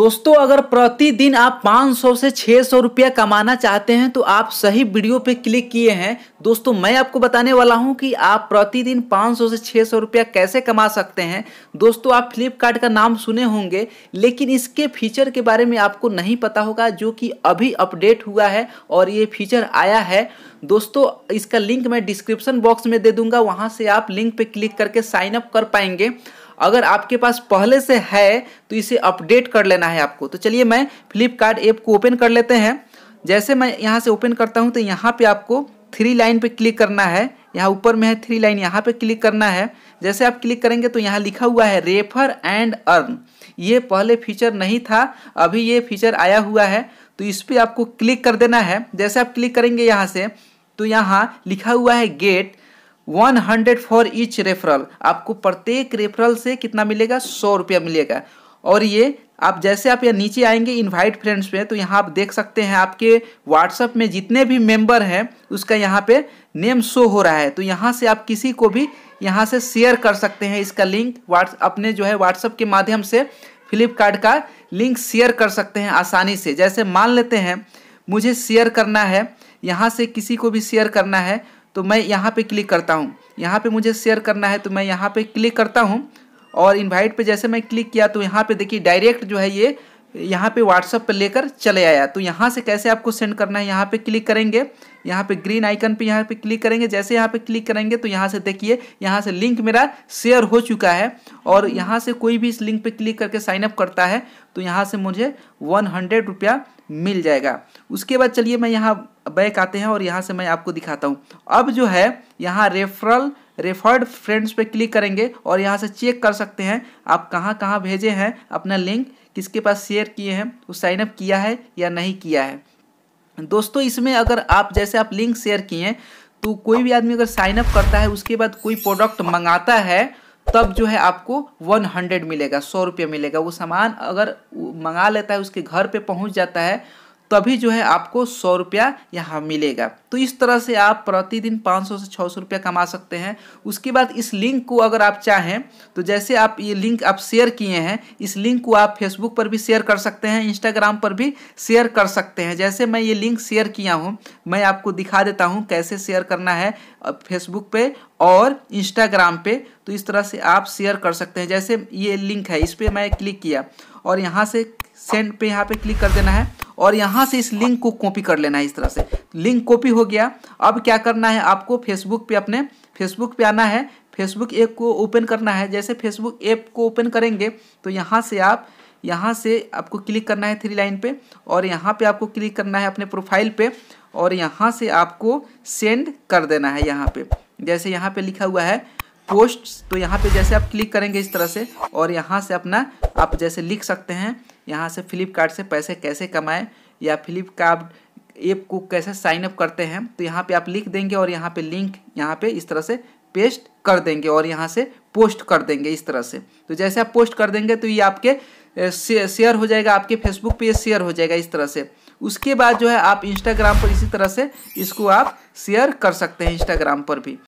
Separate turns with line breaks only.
दोस्तों अगर प्रतिदिन आप 500 से 600 रुपया कमाना चाहते हैं तो आप सही वीडियो पे क्लिक किए हैं दोस्तों मैं आपको बताने वाला हूं कि आप प्रतिदिन 500 से 600 रुपया कैसे कमा सकते हैं दोस्तों आप फ्लिपकार्ट का नाम सुने होंगे लेकिन इसके फीचर के बारे में आपको नहीं पता होगा जो कि अभी अपडेट हुआ है और ये फीचर आया है दोस्तों इसका लिंक मैं डिस्क्रिप्शन बॉक्स में दे दूंगा वहाँ से आप लिंक पर क्लिक करके साइन अप कर पाएंगे अगर आपके पास पहले से है तो इसे अपडेट कर लेना है आपको तो चलिए मैं फ्लिपकार्ट ऐप को ओपन कर लेते हैं जैसे मैं यहाँ से ओपन करता हूँ तो यहाँ पे आपको थ्री लाइन पे क्लिक करना है यहाँ ऊपर में है थ्री लाइन यहाँ पे क्लिक करना है जैसे आप क्लिक करेंगे तो यहाँ लिखा हुआ है रेफर एंड अर्न ये पहले फीचर नहीं था अभी ये फीचर आया हुआ है तो इस पर आपको क्लिक कर देना है जैसे आप क्लिक करेंगे यहाँ से तो यहाँ लिखा हुआ है get one hundred for each referral आपको प्रत्येक रेफरल से कितना मिलेगा सौ रुपया मिलेगा और ये आप जैसे आप यहाँ नीचे आएंगे इनवाइट फ्रेंड्स पे तो यहाँ आप देख सकते हैं आपके व्हाट्सएप में जितने भी मेंबर हैं उसका यहाँ पे नेम शो हो रहा है तो यहाँ से आप किसी को भी यहाँ से शेयर कर सकते हैं इसका लिंक व्हाट्स अपने जो है व्हाट्सएप के माध्यम से फ्लिपकार्ट का लिंक शेयर कर सकते हैं आसानी से जैसे मान लेते हैं मुझे शेयर करना है यहाँ से किसी को भी शेयर करना है तो मैं यहाँ पे क्लिक करता हूँ यहाँ पे मुझे शेयर करना है तो मैं यहाँ पे क्लिक करता हूँ और इनवाइट पे जैसे मैं क्लिक किया तो यहाँ पे देखिए डायरेक्ट जो है ये यहाँ पे व्हाट्सअप पर लेकर चले आया तो यहाँ से कैसे आपको सेंड करना है यहाँ पे क्लिक करेंगे यहाँ पे ग्रीन आइकन पे यहाँ पे क्लिक करेंगे जैसे यहाँ पे क्लिक करेंगे तो यहाँ से देखिए यहाँ से लिंक मेरा शेयर हो चुका है और यहाँ से कोई भी इस लिंक पे क्लिक करके साइन अप करता है तो यहाँ से मुझे वन हंड्रेड रुपया मिल जाएगा उसके बाद चलिए मैं यहाँ बैक आते हैं और यहाँ से मैं आपको दिखाता हूँ अब जो है यहाँ रेफरल रेफर्ड फ्रेंड्स पे क्लिक करेंगे और यहाँ से चेक कर सकते हैं आप कहाँ कहाँ भेजे हैं अपना लिंक किसके पास शेयर किए हैं वो साइन अप किया है या नहीं किया है दोस्तों इसमें अगर आप जैसे आप लिंक शेयर किए हैं तो कोई भी आदमी अगर साइन अप करता है उसके बाद कोई प्रोडक्ट मंगाता है तब जो है आपको 100 मिलेगा सौ रुपये मिलेगा वो सामान अगर मंगा लेता है उसके घर पे पहुंच जाता है तभी जो है आपको सौ रुपया यहाँ मिलेगा तो इस तरह से आप प्रतिदिन पाँच सौ से छः सौ रुपया कमा सकते हैं उसके बाद इस लिंक को अगर आप चाहें तो जैसे आप ये लिंक आप शेयर किए हैं इस लिंक को आप फेसबुक पर भी शेयर कर सकते हैं इंस्टाग्राम पर भी शेयर कर सकते हैं जैसे मैं ये लिंक शेयर किया हूँ मैं आपको दिखा देता हूँ कैसे शेयर करना है फेसबुक पर और इंस्टाग्राम पर तो इस तरह से आप शेयर कर सकते हैं जैसे ये लिंक है इस पर मैं क्लिक किया और यहाँ से सेंड पे यहाँ पे क्लिक कर देना है और यहाँ से इस लिंक को कॉपी कर लेना है इस तरह से लिंक कॉपी हो गया अब क्या करना है आपको फेसबुक पे अपने फेसबुक पे आना है फेसबुक ऐप को ओपन करना है जैसे फेसबुक ऐप को ओपन करेंगे तो यहाँ से आप यहाँ से आपको क्लिक करना है थ्री लाइन पे और यहाँ पे आपको क्लिक करना है अपने प्रोफाइल पे और यहाँ से आपको सेंड कर देना है यहाँ पे जैसे यहाँ पे लिखा हुआ है पोस्ट तो यहाँ पे जैसे आप क्लिक करेंगे इस तरह से और यहाँ से अपना आप जैसे लिख सकते हैं यहाँ से फ्लिपकार्ट से पैसे कैसे कमाएं या फ्लिपकार्ट ऐप को कैसे साइन अप करते हैं तो यहाँ पे आप लिख देंगे और यहाँ पे लिंक यहाँ पे इस तरह से पेस्ट कर देंगे और यहाँ से पोस्ट कर देंगे इस तरह से तो जैसे आप पोस्ट कर देंगे तो ये आपके शेयर हो जाएगा आपके फेसबुक पे शेयर हो जाएगा इस तरह से उसके बाद जो है आप इंस्टाग्राम पर इसी तरह से इसको आप शेयर कर सकते हैं इंस्टाग्राम पर भी